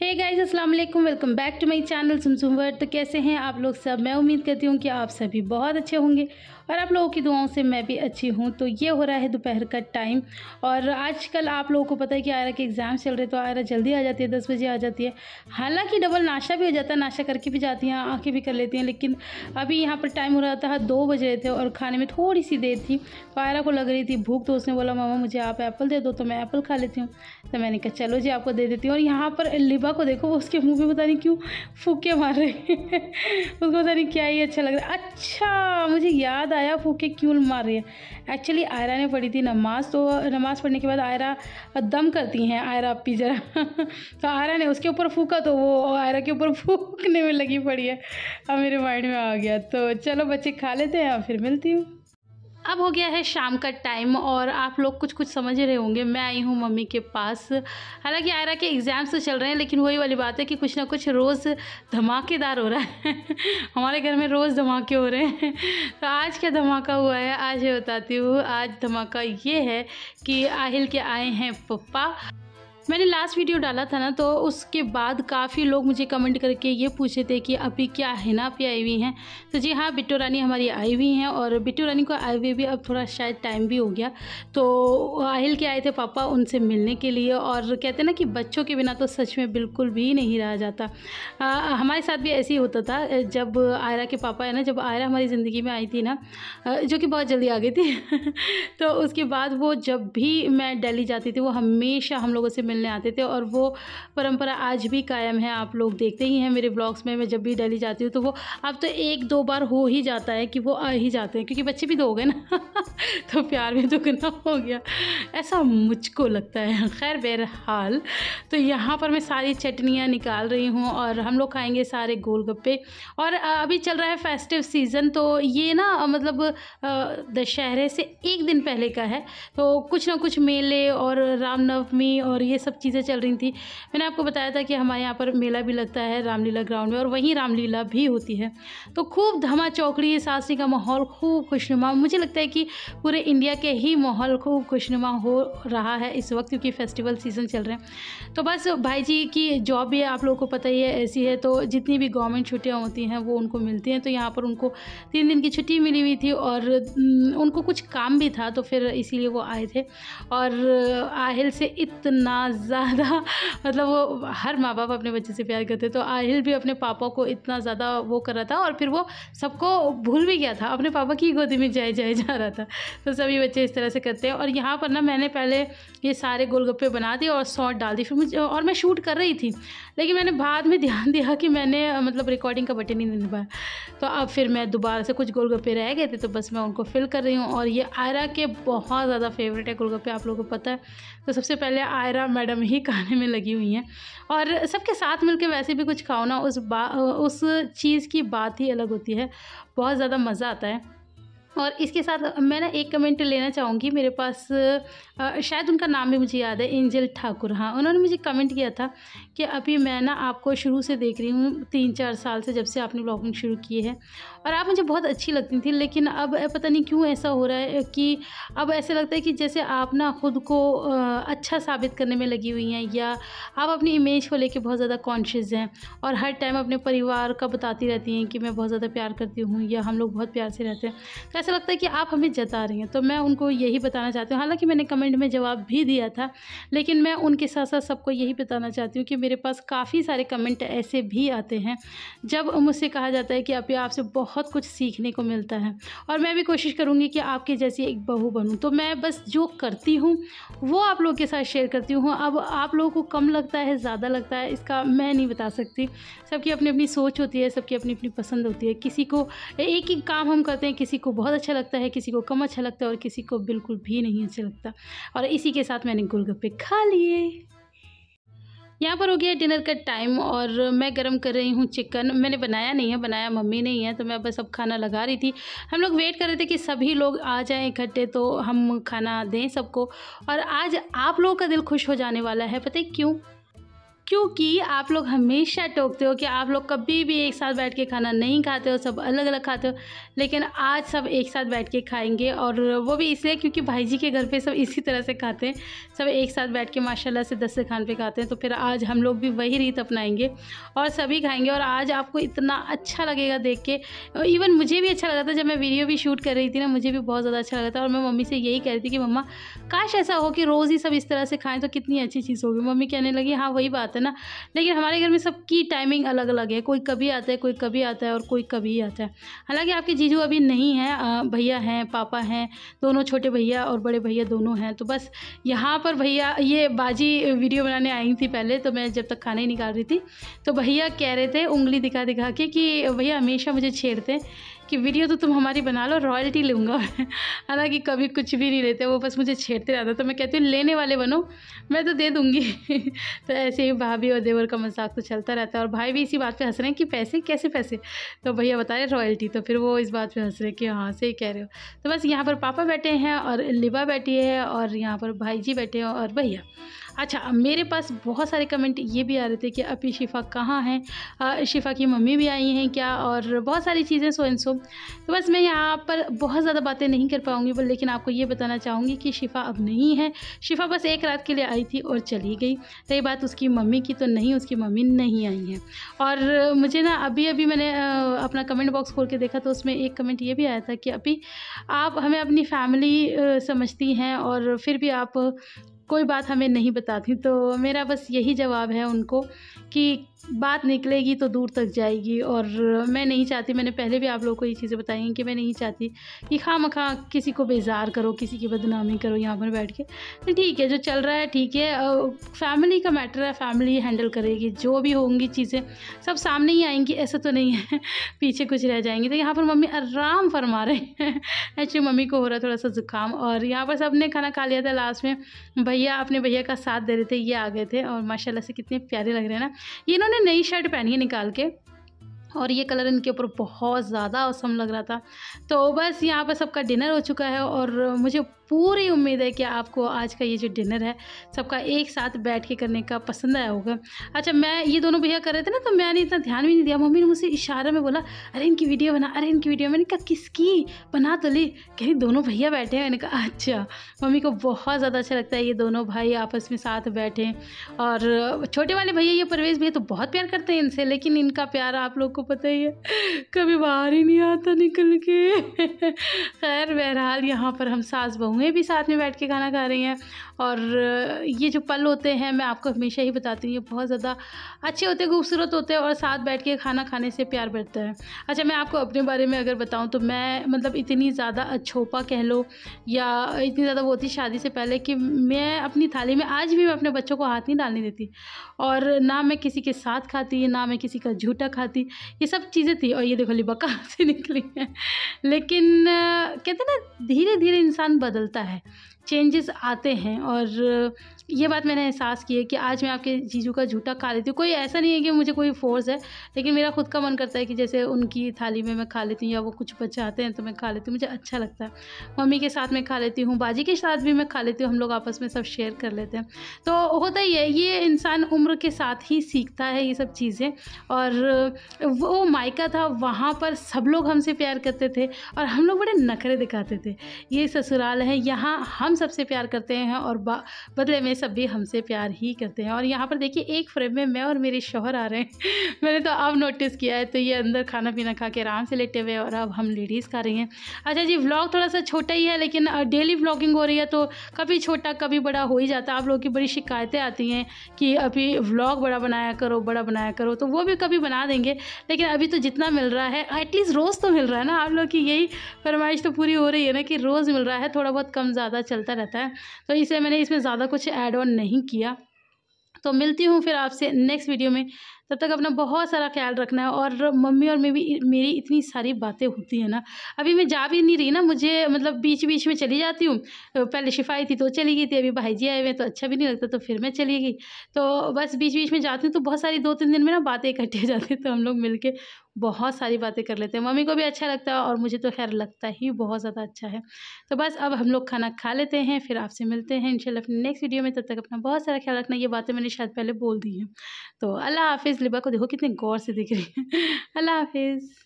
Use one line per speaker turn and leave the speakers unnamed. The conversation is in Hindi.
हे गाइस अस्सलाम वालेकुम welcome back to my channel सुमसुम वर्ड तो कैसे हैं आप लोग सब मैं उम्मीद करती हूँ कि आप सभी बहुत अच्छे होंगे और आप लोगों की दुआओं से मैं भी अच्छी हूँ तो ये हो रहा है दोपहर का टाइम और आजकल आप लोगों को पता है कि आयरा के एग्ज़ाम चल रहे तो आयरा जल्दी आ जाती है दस बजे आ जाती है हालांकि डबल नाश्ता भी हो जाता है नाश्ता करके भी जाती हैं आँखें भी कर लेती हैं लेकिन अभी यहाँ पर टाइम हो रहा था दो बज रहे थे और खाने में थोड़ी सी देर थी तो आयरा को लग रही थी भूख तो उसने बोला मामा मुझे आप एप्पल दे दो तो मैं एप्पल खा लेती हूँ तो मैंने कहा चलो जी आपको दे देती हूँ और यहाँ पर लिबा को देखो वो उसके मुँह में पता नहीं क्यों फूके मार रहे उसको पता नहीं क्या ही अच्छा लग रहा है अच्छा मुझे याद आया फूके क्यों मार रही है एक्चुअली आयरा ने पढ़ी थी नमाज तो नमाज पढ़ने के बाद आयरा दम करती हैं आयरा अपी ज़रा तो आयरा ने उसके ऊपर फूका तो वो आयरा के ऊपर फूकने में लगी पड़ी है अब मेरे माइंड में आ गया तो चलो बच्चे खा लेते हैं फिर मिलती हूँ अब हो गया है शाम का टाइम और आप लोग कुछ कुछ समझ रहे होंगे मैं आई हूँ मम्मी के पास हालांकि आयरा के एग्ज़ाम्स तो चल रहे हैं लेकिन वही वाली बात है कि कुछ ना कुछ रोज़ धमाकेदार हो रहा है हमारे घर में रोज़ धमाके हो रहे हैं तो आज क्या धमाका हुआ है आज ये बताती हूँ आज धमाका ये है कि आहिल के आए हैं पप्पा मैंने लास्ट वीडियो डाला था ना तो उसके बाद काफ़ी लोग मुझे कमेंट करके ये पूछे थे कि अभी क्या हिना पे आई हुई हैं तो जी हाँ बिट्टू रानी हमारी आई हुई हैं और बिट्टू रानी को आए हुए भी अब थोड़ा शायद टाइम भी हो गया तो आहिल के आए थे पापा उनसे मिलने के लिए और कहते ना कि बच्चों के बिना तो सच में बिल्कुल भी नहीं रहा जाता आ, हमारे साथ भी ऐसे ही होता था जब आयरा के पापा है ना जब आयरा हमारी ज़िंदगी में आई थी ना जो कि बहुत जल्दी आ गई थी तो उसके बाद वो जब भी मैं डेली जाती थी वो हमेशा हम लोगों से मिलने आते थे और वो परंपरा आज भी कायम है आप लोग देखते ही हैं मेरे ब्लॉग्स में मैं जब भी डेली जाती हूँ तो वो अब तो एक दो बार हो ही जाता है कि वो आ ही जाते हैं क्योंकि बच्चे भी तो हो गए ना तो प्यार में तो गुनाह हो गया ऐसा मुझको लगता है खैर बहरहाल तो यहाँ पर मैं सारी चटनियाँ निकाल रही हूँ और हम लोग खाएंगे सारे गोलगप्पे और अभी चल रहा है फेस्टिव सीज़न तो ये ना मतलब दशहरे से एक दिन पहले का है तो कुछ ना कुछ मेले और रामनवमी और ये सब चीज़ें चल रही थी मैंने आपको बताया था कि हमारे यहाँ पर मेला भी लगता है रामलीला ग्राउंड में और वहीं रामलीला भी होती है तो खूब धमा चौकड़ी सासी का माहौल खूब खुशनुमा मुझे लगता है कि पूरे इंडिया के ही माहौल को खुशनुमा हो रहा है इस वक्त क्योंकि फेस्टिवल सीज़न चल रहे हैं तो बस भाई जी की जॉब भी आप लोगों को पता ही है ऐसी है तो जितनी भी गवर्नमेंट छुट्टियाँ होती हैं वो उनको मिलती हैं तो यहाँ पर उनको तीन दिन की छुट्टी मिली हुई थी और उनको कुछ काम भी था तो फिर इसीलिए वो आए थे और आहिल से इतना ज़्यादा मतलब वो हर माँ बाप अपने बच्चे से प्यार करते तो आहिल भी अपने पापा को इतना ज़्यादा वो कर रहा था और फिर वो सबको भूल भी गया था अपने पापा की गोदी में जाए जाए जा रहा था तो सभी बच्चे इस तरह से करते हैं और यहाँ पर ना मैंने पहले ये सारे गोलगप्पे बना दिए और सॉट डाल दी फिर मुझे और मैं शूट कर रही थी लेकिन मैंने बाद में ध्यान दिया कि मैंने मतलब रिकॉर्डिंग का बटन ही नहीं दबाया तो अब फिर मैं दोबारा से कुछ गोलगप्पे रह गए थे तो बस मैं उनको फिल कर रही हूँ और ये आयरा के बहुत ज़्यादा फेवरेट है गोलगप्पे आप लोगों को पता है तो सबसे पहले आयरा मैडम ही खाने में लगी हुई हैं और सबके साथ मिलकर वैसे भी कुछ खाओ ना उस बा उस चीज़ की बात ही अलग होती है बहुत ज़्यादा मज़ा आता है और इसके साथ मैं ना एक कमेंट लेना चाहूँगी मेरे पास शायद उनका नाम भी मुझे याद है एंजल ठाकुर हाँ उन्होंने मुझे कमेंट किया था कि अभी मैं ना आपको शुरू से देख रही हूँ तीन चार साल से जब से आपने ब्लॉगिंग शुरू की है और आप मुझे बहुत अच्छी लगती थी लेकिन अब पता नहीं क्यों ऐसा हो रहा है कि अब ऐसे लगता है कि जैसे आप ना ख़ुद को अच्छा साबित करने में लगी हुई हैं या आप अपनी इमेज को लेकर बहुत ज़्यादा कॉन्शियस हैं और हर टाइम अपने परिवार का बताती रहती हैं कि मैं बहुत ज़्यादा प्यार करती हूँ या हम लोग बहुत प्यार से रहते हैं तो ऐसा लगता है कि आप हमें जता रही हैं तो मैं उनको यही बताना चाहती हूँ हालांकि मैंने कमेंट में जवाब भी दिया था लेकिन मैं उनके साथ साथ सबको यही बताना चाहती हूँ कि मेरे पास काफ़ी सारे कमेंट ऐसे भी आते हैं जब मुझसे कहा जाता है कि आप आपसे बहुत कुछ सीखने को मिलता है और मैं भी कोशिश करूँगी कि आपके जैसी एक बहू बनूँ तो मैं बस जो करती हूँ वो आप लोग के साथ शेयर करती हूँ अब आप लोगों को कम लगता है ज़्यादा लगता है इसका मैं नहीं बता सकती सबकी अपनी अपनी सोच होती है सबकी अपनी अपनी पसंद होती है किसी को एक ही काम हम करते हैं किसी को बहुत बहुत अच्छा लगता है किसी को कम अच्छा लगता है और किसी को बिल्कुल भी नहीं अच्छा लगता और इसी के साथ मैंने गोलगप्पे खा लिए यहाँ पर हो गया डिनर का टाइम और मैं गरम कर रही हूँ चिकन मैंने बनाया नहीं है बनाया मम्मी नहीं है तो मैं बस अब खाना लगा रही थी हम लोग वेट कर रहे थे कि सभी लोग आ जाएं इकट्ठे तो हम खाना दें सबको और आज आप लोगों का दिल खुश हो जाने वाला है पता है क्यों क्योंकि आप लोग हमेशा टोकते हो कि आप लोग कभी भी एक साथ बैठ के खाना नहीं खाते हो सब अलग अलग खाते हो लेकिन आज सब एक साथ बैठ के खाएंगे और वो भी इसलिए क्योंकि भाई जी के घर पे सब इसी तरह से खाते हैं सब एक साथ बैठ के माशाल्लाह से दस खान पे खाते हैं तो फिर आज हम लोग भी वही रीत अपनाएंगे और सभी खाएँगे और आज आपको इतना अच्छा लगेगा देख के इवन मुझे भी अच्छा लगा था जब मैं वीडियो भी शूट कर रही थी ना मुझे भी बहुत ज़्यादा अच्छा लगा था और मैं मम्मी से यही कह रही थी कि मम्मा काश ऐसा हो कि रोज़ ही सब इस तरह से खाएँ तो कितनी अच्छी चीज़ होगी मम्मी कहने लगी हाँ वही बात आते हैं ना लेकिन हमारे घर में सबकी टाइमिंग अलग अलग है कोई कभी आता है कोई कभी आता है और कोई कभी आता है हालांकि आपके जीजू अभी नहीं हैं भैया हैं पापा हैं दोनों छोटे भैया और बड़े भैया दोनों हैं तो बस यहाँ पर भैया ये बाजी वीडियो बनाने आई थी पहले तो मैं जब तक खाना ही निकाल रही थी तो भैया कह रहे थे उंगली दिखा दिखा के कि भैया हमेशा मुझे छेड़ते कि वीडियो तो तुम हमारी बना लो रॉयल्टी लूँगा हालाँकि हालांकि कभी कुछ भी नहीं लेते वो बस मुझे छेड़ते रहते तो मैं कहती हूँ लेने वाले बनो मैं तो दे दूँगी तो ऐसे ही भाभी और देवर का मजाक तो चलता रहता है और भाई भी इसी बात पर हंस रहे हैं कि पैसे कैसे पैसे तो भैया बता रहे रॉयल्टी तो फिर वो इस बात पर हंस रहे हैं कि हाँ से कह रहे हो तो बस यहाँ पर पापा बैठे हैं और लिबा बैठी है और यहाँ पर भाई जी बैठे हैं और भैया अच्छा मेरे पास बहुत सारे कमेंट ये भी आ रहे थे कि अभी शिफा कहाँ हैं शिफा की मम्मी भी आई हैं क्या और बहुत सारी चीज़ें सो एंड सो तो बस मैं यहाँ पर बहुत ज़्यादा बातें नहीं कर पाऊँगी पर लेकिन आपको ये बताना चाहूँगी कि शिफा अब नहीं है शिफा बस एक रात के लिए आई थी और चली गई रही बात उसकी मम्मी की तो नहीं उसकी मम्मी नहीं आई है और मुझे ना अभी अभी मैंने अपना कमेंट बॉक्स खोल के देखा तो उसमें एक कमेंट ये भी आया था कि अभी आप हमें अपनी फैमिली समझती हैं और फिर भी आप कोई बात हमें नहीं बताती तो मेरा बस यही जवाब है उनको कि बात निकलेगी तो दूर तक जाएगी और मैं नहीं चाहती मैंने पहले भी आप लोगों को ये चीज़ें बताई हैं कि मैं नहीं चाहती कि खा मखा किसी को बेजार करो किसी की बदनामी करो यहाँ पर बैठ के तो ठीक है जो चल रहा है ठीक है फैमिली का मैटर है फैमिली हैंडल करेगी जो भी होंगी चीज़ें सब सामने ही आएंगी ऐसा तो नहीं है पीछे कुछ रह जाएंगी तो यहाँ पर मम्मी आराम फरमा रहे हैं एक्चुअली मम्मी को हो रहा थोड़ा सा ज़ुकाम और यहाँ पर सब ने खाना खा लिया था लास्ट में भैया अपने भैया का साथ दे रहे थे ये आ गए थे और माशाला से कितने प्यारे लग रहे हैं ना ये इन्होंने मैंने नई शर्ट पहनी है निकाल के और ये कलर इनके ऊपर बहुत ज़्यादा औसम लग रहा था तो बस यहाँ पर सबका डिनर हो चुका है और मुझे पूरी उम्मीद है कि आपको आज का ये जो डिनर है सबका एक साथ बैठ के करने का पसंद आया होगा अच्छा मैं ये दोनों भैया कर रहे थे ना तो मैंने इतना ध्यान भी नहीं दिया मम्मी ने मुझसे इशारे में बोला अरे इनकी वीडियो बना अरे इनकी वीडियो मैंने कहा किसकी बना तो ली कह रही दोनों भैया बैठे हैं मैंने कहा अच्छा मम्मी को बहुत ज़्यादा अच्छा लगता है ये दोनों भाई आपस में साथ बैठे और छोटे वाले भैया ये परवेज़ भैया तो बहुत प्यार करते हैं इनसे लेकिन इनका प्यार आप लोग को पता ही है कभी बाहर ही नहीं आता निकल के खैर बहरहाल यहाँ पर हम सास बहू बहुएँ भी साथ में बैठ के खाना खा रही हैं और ये जो पल होते हैं मैं आपको हमेशा ही बताती हूँ ये बहुत ज़्यादा अच्छे होते खूबसूरत होते हैं और साथ बैठ के खाना खाने से प्यार बढ़ता है अच्छा मैं आपको अपने बारे में अगर बताऊँ तो मैं मतलब इतनी ज़्यादा अछोपा कह लो या इतनी ज़्यादा वो थी शादी से पहले कि मैं अपनी थाली में आज भी मैं अपने बच्चों को हाथ नहीं डालने देती और ना मैं किसी के साथ खाती ना मैं किसी का झूठा खाती ये सब चीज़ें थी और ये देखो लिबका से निकली है लेकिन कहते ना धीरे धीरे इंसान बदल चलता है चेंजेस आते हैं और ये बात मैंने एहसास की है कि आज मैं आपके जीजू का झूठा खा लेती हूँ कोई ऐसा नहीं है कि मुझे कोई फोर्स है लेकिन मेरा खुद का मन करता है कि जैसे उनकी थाली में मैं खा लेती हूँ या वो कुछ बचाते हैं तो मैं खा लेती हूँ मुझे अच्छा लगता है मम्मी के साथ मैं खा लेती हूँ बाजी के साथ भी मैं खा लेती हूँ हम लोग आपस में सब शेयर कर लेते हैं तो होता ही है ये इंसान उम्र के साथ ही सीखता है ये सब चीज़ें और वो मायका था वहाँ पर सब लोग हमसे प्यार करते थे और हम लोग बड़े नखरे दिखाते थे ये ससुराल है यहाँ हम हम सबसे प्यार करते हैं और बदले में सब भी हमसे प्यार ही करते हैं और यहाँ पर देखिए एक फ्रेम में मैं और मेरे शोहर आ रहे हैं मैंने तो अब नोटिस किया है तो ये अंदर खाना पीना खा के आराम से लेटे हुए और अब हम लेडीज़ खा रही हैं अच्छा जी व्लॉग थोड़ा सा छोटा ही है लेकिन डेली व्लॉगिंग हो रही है तो कभी छोटा कभी बड़ा हो ही जाता है आप लोगों की बड़ी शिकायतें आती हैं कि अभी व्लॉग बड़ा बनाया करो बड़ा बनाया करो तो वो भी कभी बना देंगे लेकिन अभी तो जितना मिल रहा है एटलीस्ट रोज़ तो मिल रहा है ना आप लोग की यही फरमाइश तो पूरी हो रही है ना कि रोज़ मिल रहा है थोड़ा बहुत कम ज़्यादा चल चलता रहता है तो इसलिए मैंने इसमें ज़्यादा कुछ ऐड ऑन नहीं किया तो मिलती हूँ फिर आपसे नेक्स्ट वीडियो में तब तक अपना बहुत सारा ख्याल रखना है और मम्मी और मेरी मेरी इतनी सारी बातें होती हैं ना अभी मैं जा भी नहीं रही ना मुझे मतलब बीच बीच में चली जाती हूँ पहले शिफाई थी तो चली गई थी अभी भाई जी आए हुए तो अच्छा भी नहीं लगता तो फिर मैं चली गई तो बस बीच बीच में जाती हूँ तो बहुत सारी दो तीन दिन में ना बातें इकट्ठी हो जाती तो हम लोग मिल बहुत सारी बातें कर लेते हैं मम्मी को भी अच्छा लगता है और मुझे तो खैर लगता ही बहुत ज़्यादा अच्छा है तो बस अब हम लोग खाना खा लेते हैं फिर आपसे मिलते हैं इन अपने नेक्स्ट वीडियो में तब तक अपना बहुत सारा ख्याल रखना ये बातें मैंने शायद पहले बोल दी हैं तो अल्लाह हाफ इस लिबा को देखो कितने गौर से दिख रही है अल्लाह हाफिज़